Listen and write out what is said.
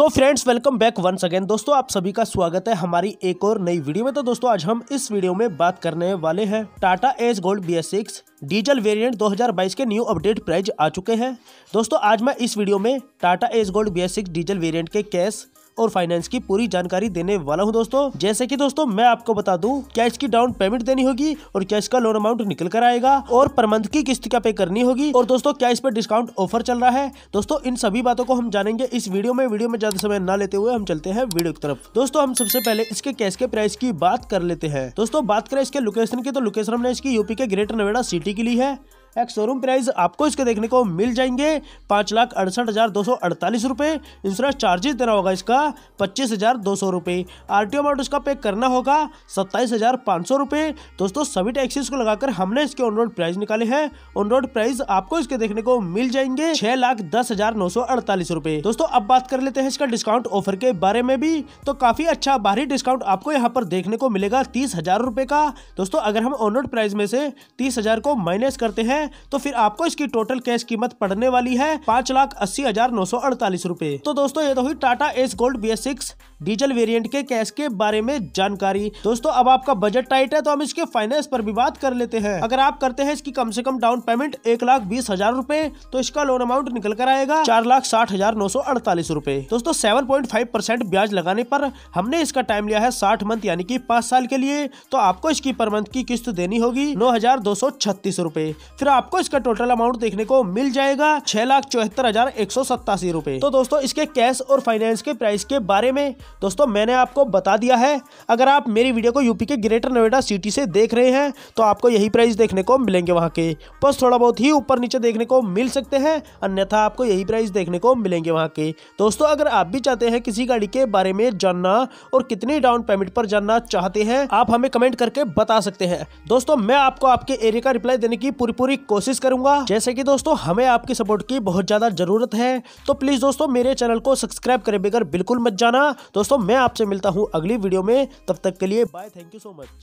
सो friends welcome back once again दोस्तों आप सभी का स्वागत है हमारी एक और नई वीडियो में तो दोस्तों आज हम इस वीडियो में बात करने वाले हैं Tata Ace gold B S six diesel variant 2022 के न्यू अपडेट प्राइस आ चुके हैं दोस्तों आज मैं इस वीडियो में Tata Ace gold B S six diesel variant के कैश और फाइनेंस की पूरी जानकारी देने वाला हूँ दोस्तों जैसे की दोस्तों मैं आपको बता दू कैश की डाउन पेमेंट देनी होगी और कैश का लोन अमाउंट निकल कर आएगा और पर मंथ की किस्त क्या पे करनी होगी और दोस्तों कैश पर डिस्काउंट ऑफर चल रहा है दोस्तों इन सभी बातों को हम जानेंगे इस वीडियो में वीडियो में ज्यादा समय ना लेते हुए हम चलते हैं वीडियो की तरफ दोस्तों हम सबसे पहले इसके कैश के प्राइस की बात कर लेते हैं दोस्तों बात करें इसके लोकेशन की तो लोकेशन हमने इसकी यूपी के ग्रेटर नोएडा सिटी की ली है एक शोरूम प्राइस आपको इसके देखने को मिल जाएंगे पाँच लाख अड़सठ हज़ार दो सौ अड़तालीस रुपये इंश्योरेंस चार्जेस देना होगा इसका पच्चीस हज़ार दो सौ रुपये आर टी अमाउंट इसका पे करना होगा सत्ताईस हज़ार पाँच सौ रुपये दोस्तों सभी टैक्सीज को लगाकर हमने इसके ऑन रोड प्राइस निकाले हैं ऑन रोड प्राइस आपको इसके देखने को मिल जाएंगे छह लाख दस हजार नौ सौ अड़तालीस रुपए दोस्तों अब बात कर लेते हैं इसका डिस्काउंट ऑफर के बारे में भी तो काफी अच्छा बाहरी डिस्काउंट आपको यहाँ पर देखने को मिलेगा तीस हजार रुपए का दोस्तों अगर हम ऑन रोड प्राइस में से तीस हजार को माइनस करते हैं है तो फिर आपको इसकी टोटल कैश कीमत पड़ने वाली है पाँच लाख अस्सी हजार नौ सौ अड़तालीस रूपए तो दोस्तों ये तो हुई Tata Ace gold B S six diesel variant के कैश के बारे में जानकारी दोस्तों अब आपका बजट टाइट है तो हम इसके फाइनेंस पर भी बात कर लेते हैं अगर आप करते हैं इसकी कम से कम डाउन पेमेंट एक लाख बीस हजार रूपए तो इसका लोन अमाउंट निकल कर आएगा चार लाख साठ हजार नौ सौ अड़तालीस रूपए दोस्तों सेवन पॉइंट फाइव परसेंट ब्याज लगाने पर हमने इसका टाइम लिया है साठ मंथ यानी कि पाँच साल के लिए तो आपको इसकी पर मंथ की किस्त देनी होगी नौ हजार दो सौ छत्तीस रूपए फिर आपको इसका टोटल अमाउंट देखने को मिल जाएगा छह लाख चौहत्तर हजार एक सौ सत्तासी रूपए तो दोस्तों इसके कैश और फाइनेंस के प्राइस के बारे में दोस्तों मैंने आपको बता दिया है अगर आप मेरी वीडियो को यूपी के ग्रेटर नोएडा सिटी से देख रहे हैं तो आपको यही प्राइस देखने को मिलेंगे वहाँ के बस थोड़ा बहुत ही ऊपर नीचे देखने को मिल सकते हैं अन्यथा आपको यही प्राइस देखने को मिलेंगे वहाँ के दोस्तों अगर आप भी चाहते हैं किसी गाड़ी के बारे में जानना और कितनी डाउन पेमेंट पर जानना चाहते हैं आप हमें कमेंट करके बता सकते हैं दोस्तों मैं आपको आपके एरिया का रिप्लाई देने की पूरी पूरी कोशिश करूंगा जैसे कि दोस्तों हमें आपकी सपोर्ट की बहुत ज्यादा जरूरत है तो प्लीज दोस्तों मेरे चैनल को सब्सक्राइब करे बगैर बिल्कुल मत जाना दोस्तों मैं आपसे मिलता हूँ अगली वीडियो में तब तक के लिए bye thank you so much